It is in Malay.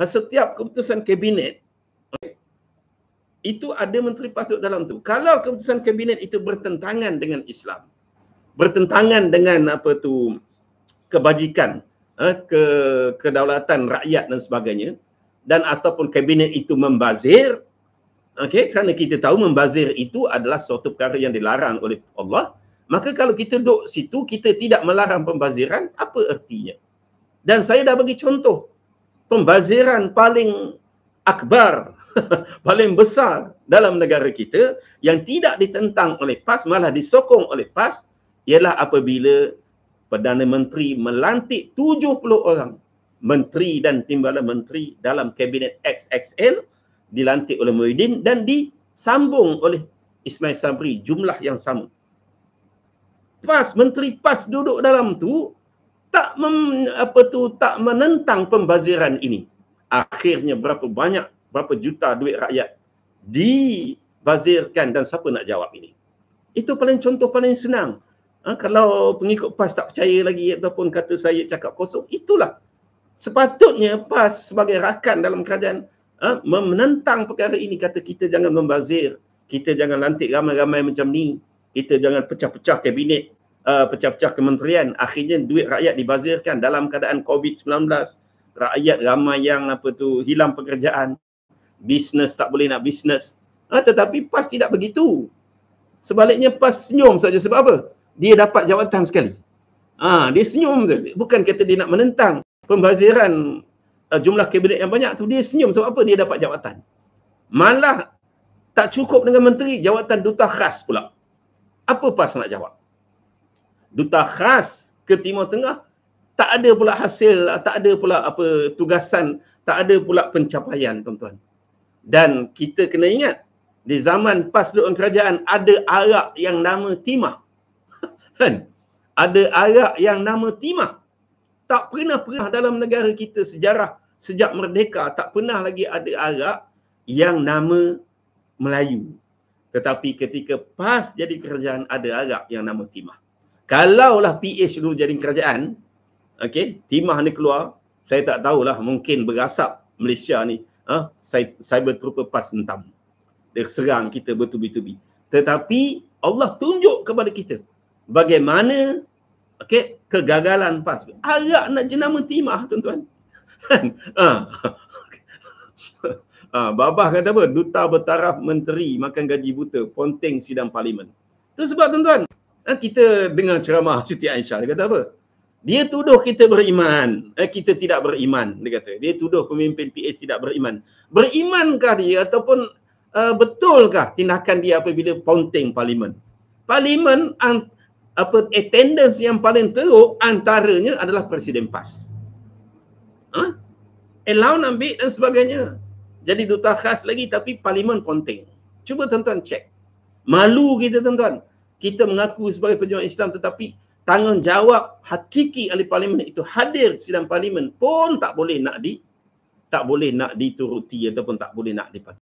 Ha, setiap keputusan kabinet itu ada menteri patut dalam tu. Kalau keputusan kabinet itu bertentangan dengan Islam, bertentangan dengan apa tu kebajikan, ha, ke kedaulatan rakyat dan sebagainya dan ataupun kabinet itu membazir okey kerana kita tahu membazir itu adalah suatu perkara yang dilarang oleh Allah maka kalau kita duduk situ kita tidak melarang pembaziran apa ertinya dan saya dah bagi contoh pembaziran paling akbar, paling besar dalam negara kita yang tidak ditentang oleh PAS malah disokong oleh PAS ialah apabila Perdana Menteri melantik 70 orang menteri dan timbalan menteri dalam kabinet XXL dilantik oleh Muhyiddin dan disambung oleh Ismail Sabri jumlah yang sama. PAS, Menteri PAS duduk dalam tu tak mem, apa tu tak menentang pembaziran ini. Akhirnya berapa banyak berapa juta duit rakyat dibazirkan dan siapa nak jawab ini? Itu paling contoh paling senang. Ha, kalau pengikut PAS tak percaya lagi ataupun kata saya cakap kosong, itulah. Sepatutnya PAS sebagai rakan dalam keadaan ha, menentang perkara ini. Kata kita jangan membazir. Kita jangan lantik ramai-ramai macam ni. Kita jangan pecah-pecah kabinet uh, pecah-pecah kementerian akhirnya duit rakyat dibazirkan dalam keadaan COVID-19 rakyat ramai yang apa tu hilang pekerjaan bisnes tak boleh nak bisnes uh, tetapi PAS tidak begitu sebaliknya PAS senyum saja sebab apa dia dapat jawatan sekali uh, dia senyum je. bukan kata dia nak menentang pembaziran uh, jumlah kabinet yang banyak tu dia senyum sebab apa dia dapat jawatan malah tak cukup dengan menteri jawatan duta khas pula apa PAS nak jawab duta khas ke Timur Tengah tak ada pula hasil tak ada pula apa tugasan tak ada pula pencapaian tuan-tuan dan kita kena ingat di zaman pas duduk kerajaan ada arak yang nama timah kan ada arak yang nama timah tak pernah-pernah dalam negara kita sejarah sejak merdeka tak pernah lagi ada arak yang nama Melayu tetapi ketika pas jadi kerajaan ada arak yang nama timah Kalaulah PH dulu jadi kerajaan, okey, timah ni keluar, saya tak tahulah mungkin berasap Malaysia ni, ah, ha, cyber trooper pas entam. Dia serang kita bertubi-tubi. Tetapi Allah tunjuk kepada kita bagaimana okey, kegagalan pas. Arak nak jenama timah, tuan-tuan. ha. Ha, Babah kata apa? Duta bertaraf menteri makan gaji buta, ponteng sidang parlimen. Itu sebab tuan-tuan, Kan kita dengar ceramah Siti Aisyah dia kata apa? Dia tuduh kita beriman, eh, kita tidak beriman dia kata. Dia tuduh pemimpin PA tidak beriman. Berimankah dia ataupun uh, betulkah tindakan dia apabila ponting parlimen? Parlimen an, apa attendance yang paling teruk antaranya adalah presiden PAS. Ha? Allowance ambil dan sebagainya. Jadi duta khas lagi tapi parlimen ponting. Cuba tuan-tuan cek. Malu kita tuan-tuan kita mengaku sebagai pejuang Islam tetapi tanggungjawab hakiki ahli parlimen itu hadir sidang parlimen pun tak boleh nak di tak boleh nak dituruti ataupun tak boleh nak dipakai.